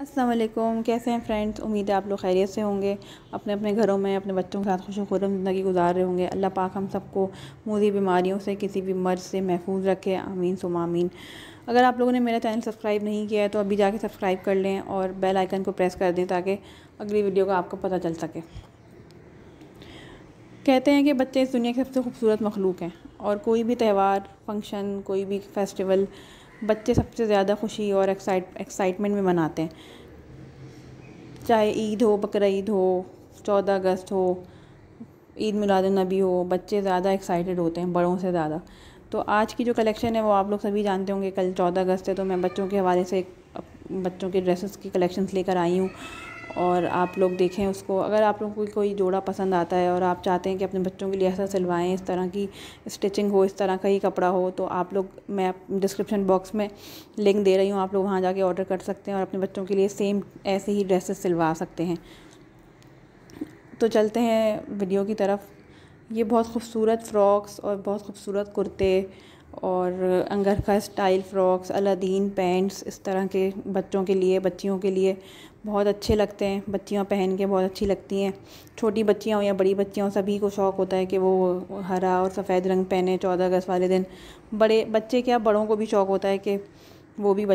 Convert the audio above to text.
असलम कैसे हैं फ्रेंड्स उम्मीद है आप लोग खैरियत से होंगे अपने अपने घरों में अपने बच्चों के साथ खुश ज़िंदगी गुजार रहे होंगे अल्लाह पाक हम सबको मोदी बीमारियों से किसी भी मर्ज से महफूज रखे आमीन सुम आमीन अगर आप लोगों ने मेरा चैनल सब्सक्राइब नहीं किया है तो अभी जाके सब्सक्राइब कर लें और बेल आइकन को प्रेस कर दें ताकि अगली वीडियो का आपको पता चल सके कहते हैं कि बच्चे इस दुनिया के सबसे खूबसूरत मखलूक हैं और कोई भी त्यौहार फंक्शन कोई भी फेस्टिवल बच्चे सबसे ज़्यादा खुशी और एक्साइटमेंट में मनाते हैं चाहे ईद हो बकर हो चौदह अगस्त हो ईद मिलादुलनबी हो बच्चे ज़्यादा एक्साइटेड होते हैं बड़ों से ज़्यादा तो आज की जो कलेक्शन है वो आप लोग सभी जानते होंगे कल चौदह अगस्त है तो मैं बच्चों के हवाले से बच्चों के ड्रेसेस की कलेक्शंस लेकर आई हूँ और आप लोग देखें उसको अगर आप लोगों को कोई जोड़ा पसंद आता है और आप चाहते हैं कि अपने बच्चों के लिए ऐसा सिलवाएं इस तरह की स्टिचिंग हो इस तरह का ही कपड़ा हो तो आप लोग मैं डिस्क्रिप्शन बॉक्स में लिंक दे रही हूँ आप लोग वहाँ जाके ऑर्डर कर सकते हैं और अपने बच्चों के लिए सेम ऐसे ही ड्रेसेस सिलवा सकते हैं तो चलते हैं वीडियो की तरफ ये बहुत खूबसूरत फ़्रॉक्स और बहुत खूबसूरत कुर्ते और अंगरखा स्टाइल फ़्रॉक्स अलादीन पैंट्स इस तरह के बच्चों के लिए बच्चियों के लिए बहुत अच्छे लगते हैं बच्चियाँ पहन के बहुत अच्छी लगती हैं छोटी बच्चियाँ हो या बड़ी बच्चियाँ सभी को शौक़ होता है कि वो हरा और सफ़ेद रंग पहने चौदह अगस्त वाले दिन बड़े बच्चे क्या बड़ों को भी शौक़ होता है कि वो भी